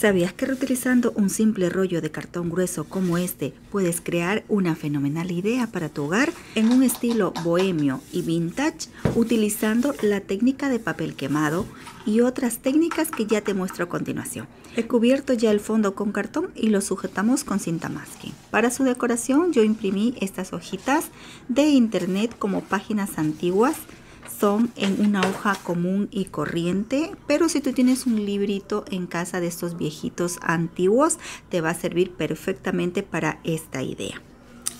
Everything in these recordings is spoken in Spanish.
¿Sabías que reutilizando un simple rollo de cartón grueso como este puedes crear una fenomenal idea para tu hogar en un estilo bohemio y vintage utilizando la técnica de papel quemado y otras técnicas que ya te muestro a continuación? He cubierto ya el fondo con cartón y lo sujetamos con cinta masking. Para su decoración yo imprimí estas hojitas de internet como páginas antiguas son en una hoja común y corriente, pero si tú tienes un librito en casa de estos viejitos antiguos, te va a servir perfectamente para esta idea.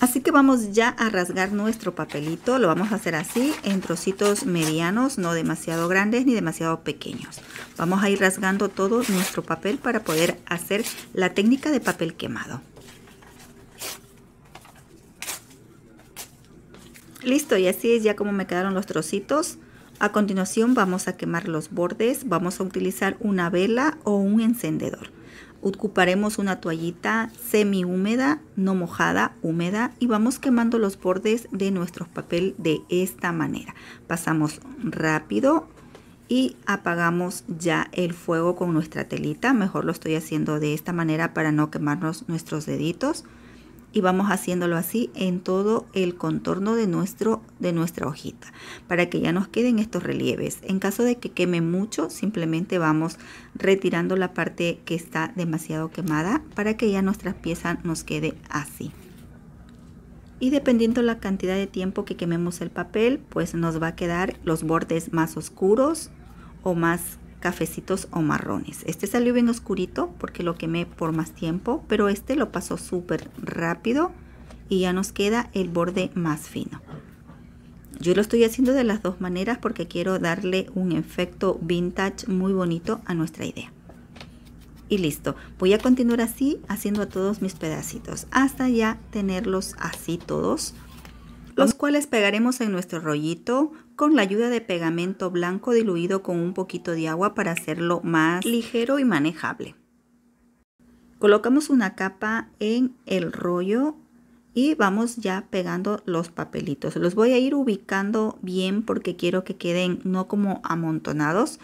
Así que vamos ya a rasgar nuestro papelito, lo vamos a hacer así en trocitos medianos, no demasiado grandes ni demasiado pequeños. Vamos a ir rasgando todo nuestro papel para poder hacer la técnica de papel quemado. Listo, y así es ya como me quedaron los trocitos. A continuación vamos a quemar los bordes, vamos a utilizar una vela o un encendedor. Ocuparemos una toallita semi húmeda, no mojada, húmeda y vamos quemando los bordes de nuestro papel de esta manera. Pasamos rápido y apagamos ya el fuego con nuestra telita. Mejor lo estoy haciendo de esta manera para no quemarnos nuestros deditos y vamos haciéndolo así en todo el contorno de, nuestro, de nuestra hojita para que ya nos queden estos relieves. En caso de que queme mucho, simplemente vamos retirando la parte que está demasiado quemada para que ya nuestra pieza nos quede así. Y dependiendo la cantidad de tiempo que quememos el papel, pues nos va a quedar los bordes más oscuros o más cafecitos o marrones. Este salió bien oscurito porque lo quemé por más tiempo, pero este lo pasó súper rápido y ya nos queda el borde más fino. Yo lo estoy haciendo de las dos maneras porque quiero darle un efecto vintage muy bonito a nuestra idea. Y listo, voy a continuar así haciendo a todos mis pedacitos hasta ya tenerlos así todos, los cuales pegaremos en nuestro rollito con la ayuda de pegamento blanco diluido con un poquito de agua para hacerlo más ligero y manejable. Colocamos una capa en el rollo y vamos ya pegando los papelitos. Los voy a ir ubicando bien porque quiero que queden no como amontonados,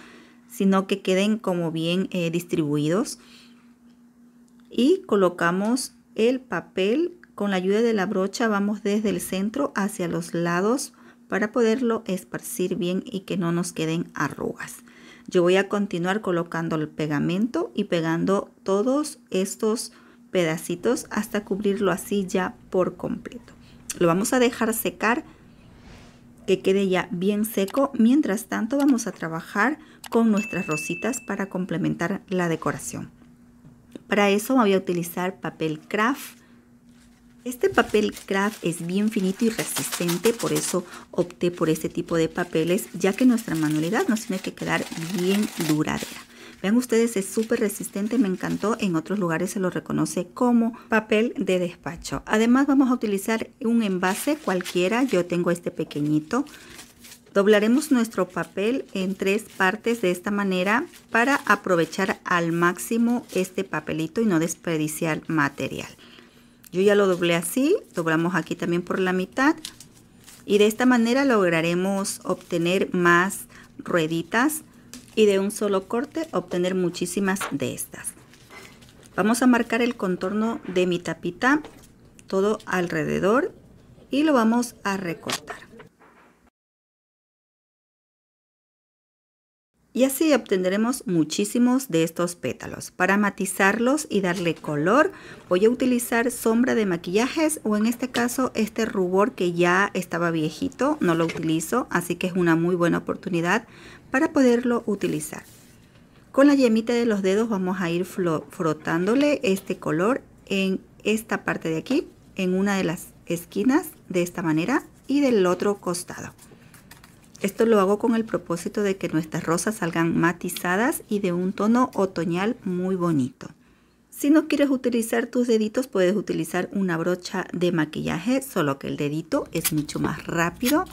sino que queden como bien eh, distribuidos. Y colocamos el papel con la ayuda de la brocha, vamos desde el centro hacia los lados para poderlo esparcir bien y que no nos queden arrugas. Yo voy a continuar colocando el pegamento y pegando todos estos pedacitos hasta cubrirlo así ya por completo. Lo vamos a dejar secar que quede ya bien seco. Mientras tanto vamos a trabajar con nuestras rositas para complementar la decoración. Para eso voy a utilizar papel craft este papel craft es bien finito y resistente, por eso opté por este tipo de papeles, ya que nuestra manualidad nos tiene que quedar bien duradera. Vean ustedes, es súper resistente, me encantó. En otros lugares se lo reconoce como papel de despacho. Además vamos a utilizar un envase cualquiera, yo tengo este pequeñito. Doblaremos nuestro papel en tres partes de esta manera para aprovechar al máximo este papelito y no desperdiciar material. Yo ya lo doblé así, doblamos aquí también por la mitad y de esta manera lograremos obtener más rueditas y de un solo corte obtener muchísimas de estas. Vamos a marcar el contorno de mi tapita todo alrededor y lo vamos a recortar. Y así obtendremos muchísimos de estos pétalos. Para matizarlos y darle color voy a utilizar sombra de maquillajes o en este caso este rubor que ya estaba viejito, no lo utilizo, así que es una muy buena oportunidad para poderlo utilizar. Con la yemita de los dedos vamos a ir frotándole este color en esta parte de aquí, en una de las esquinas de esta manera y del otro costado. Esto lo hago con el propósito de que nuestras rosas salgan matizadas y de un tono otoñal muy bonito. Si no quieres utilizar tus deditos, puedes utilizar una brocha de maquillaje, solo que el dedito es mucho más rápido.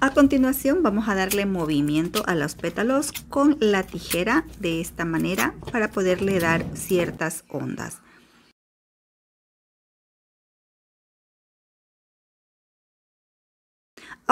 A continuación vamos a darle movimiento a los pétalos con la tijera de esta manera para poderle dar ciertas ondas.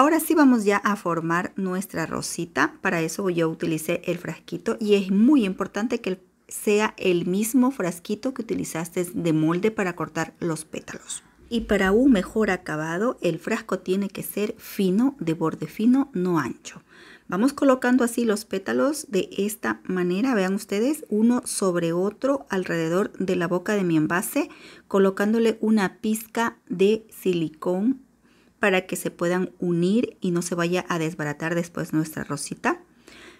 Ahora sí vamos ya a formar nuestra rosita. Para eso yo utilicé el frasquito y es muy importante que sea el mismo frasquito que utilizaste de molde para cortar los pétalos. Y para un mejor acabado, el frasco tiene que ser fino, de borde fino, no ancho. Vamos colocando así los pétalos de esta manera, vean ustedes, uno sobre otro alrededor de la boca de mi envase, colocándole una pizca de silicón para que se puedan unir y no se vaya a desbaratar después nuestra rosita.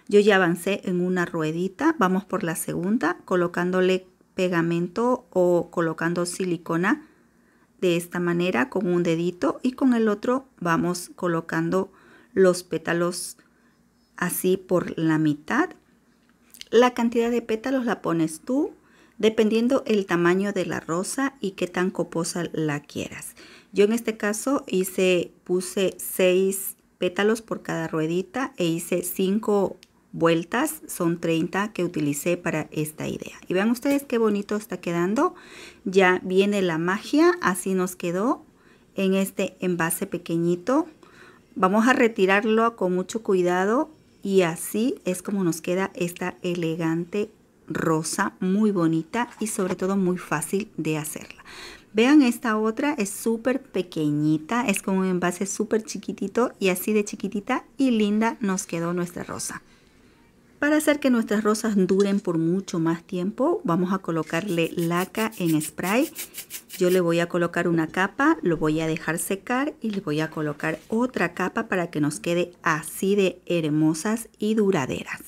Yo ya avancé en una ruedita, vamos por la segunda colocándole pegamento o colocando silicona de esta manera con un dedito y con el otro vamos colocando los pétalos así por la mitad. La cantidad de pétalos la pones tú dependiendo el tamaño de la rosa y qué tan coposa la quieras. Yo en este caso hice, puse 6 pétalos por cada ruedita e hice 5 vueltas, son 30 que utilicé para esta idea. Y vean ustedes qué bonito está quedando, ya viene la magia, así nos quedó en este envase pequeñito. Vamos a retirarlo con mucho cuidado y así es como nos queda esta elegante rosa, muy bonita y sobre todo muy fácil de hacerla. Vean esta otra, es súper pequeñita, es como un envase súper chiquitito y así de chiquitita y linda nos quedó nuestra rosa. Para hacer que nuestras rosas duren por mucho más tiempo, vamos a colocarle laca en spray. Yo le voy a colocar una capa, lo voy a dejar secar y le voy a colocar otra capa para que nos quede así de hermosas y duraderas.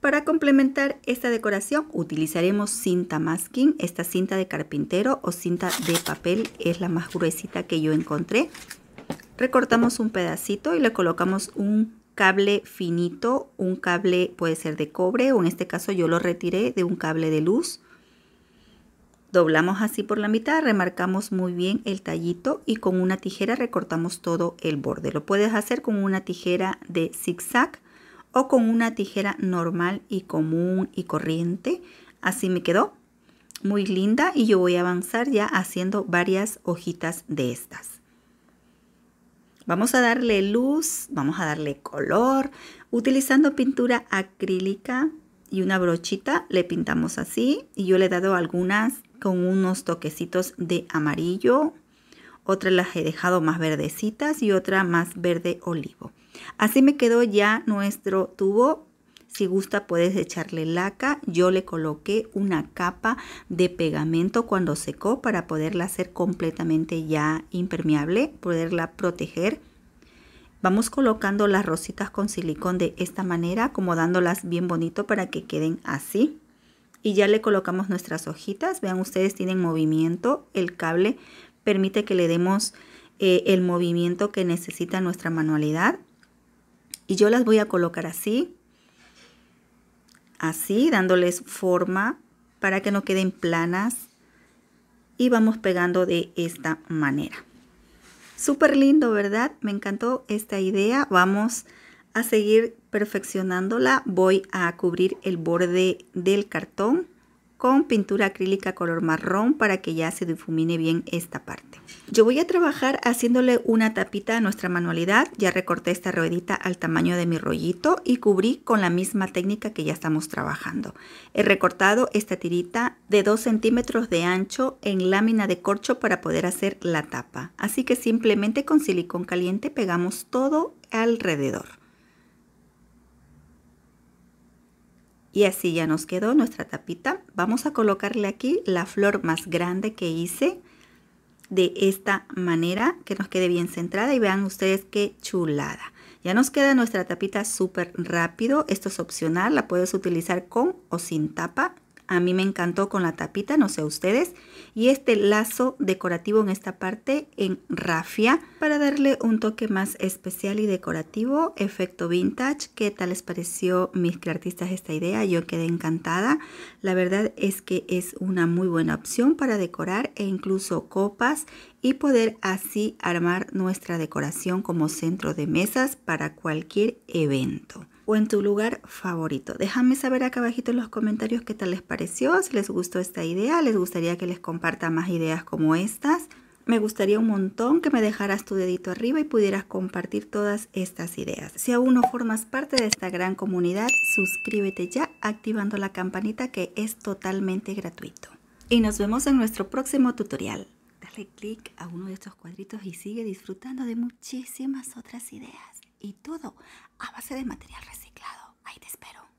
Para complementar esta decoración utilizaremos cinta masking, esta cinta de carpintero o cinta de papel es la más gruesita que yo encontré. Recortamos un pedacito y le colocamos un cable finito, un cable puede ser de cobre o en este caso yo lo retiré de un cable de luz. Doblamos así por la mitad, remarcamos muy bien el tallito y con una tijera recortamos todo el borde. Lo puedes hacer con una tijera de zigzag o con una tijera normal y común y corriente. Así me quedó muy linda y yo voy a avanzar ya haciendo varias hojitas de estas. Vamos a darle luz, vamos a darle color. Utilizando pintura acrílica y una brochita le pintamos así y yo le he dado algunas con unos toquecitos de amarillo. Otras las he dejado más verdecitas y otra más verde olivo. Así me quedó ya nuestro tubo. Si gusta puedes echarle laca. Yo le coloqué una capa de pegamento cuando secó para poderla hacer completamente ya impermeable, poderla proteger. Vamos colocando las rositas con silicón de esta manera, acomodándolas bien bonito para que queden así. Y ya le colocamos nuestras hojitas. Vean ustedes, tienen movimiento. El cable permite que le demos eh, el movimiento que necesita nuestra manualidad. Y yo las voy a colocar así, así, dándoles forma para que no queden planas. Y vamos pegando de esta manera. Súper lindo, ¿verdad? Me encantó esta idea. Vamos a seguir perfeccionándola. Voy a cubrir el borde del cartón con pintura acrílica color marrón para que ya se difumine bien esta parte. Yo voy a trabajar haciéndole una tapita a nuestra manualidad. Ya recorté esta ruedita al tamaño de mi rollito y cubrí con la misma técnica que ya estamos trabajando. He recortado esta tirita de 2 centímetros de ancho en lámina de corcho para poder hacer la tapa. Así que simplemente con silicón caliente pegamos todo alrededor. Y así ya nos quedó nuestra tapita. Vamos a colocarle aquí la flor más grande que hice de esta manera, que nos quede bien centrada y vean ustedes qué chulada. Ya nos queda nuestra tapita súper rápido. Esto es opcional, la puedes utilizar con o sin tapa. A mí me encantó con la tapita, no sé ustedes. Y este lazo decorativo en esta parte en rafia para darle un toque más especial y decorativo. Efecto vintage. ¿Qué tal les pareció mis creatistas esta idea? Yo quedé encantada. La verdad es que es una muy buena opción para decorar e incluso copas y poder así armar nuestra decoración como centro de mesas para cualquier evento o en tu lugar favorito. Déjame saber acá abajito en los comentarios qué tal les pareció, si les gustó esta idea, les gustaría que les comparta más ideas como estas. Me gustaría un montón que me dejaras tu dedito arriba y pudieras compartir todas estas ideas. Si aún no formas parte de esta gran comunidad, suscríbete ya activando la campanita que es totalmente gratuito. Y nos vemos en nuestro próximo tutorial. Dale click a uno de estos cuadritos y sigue disfrutando de muchísimas otras ideas y todo a base de material reciclado. Ahí te espero.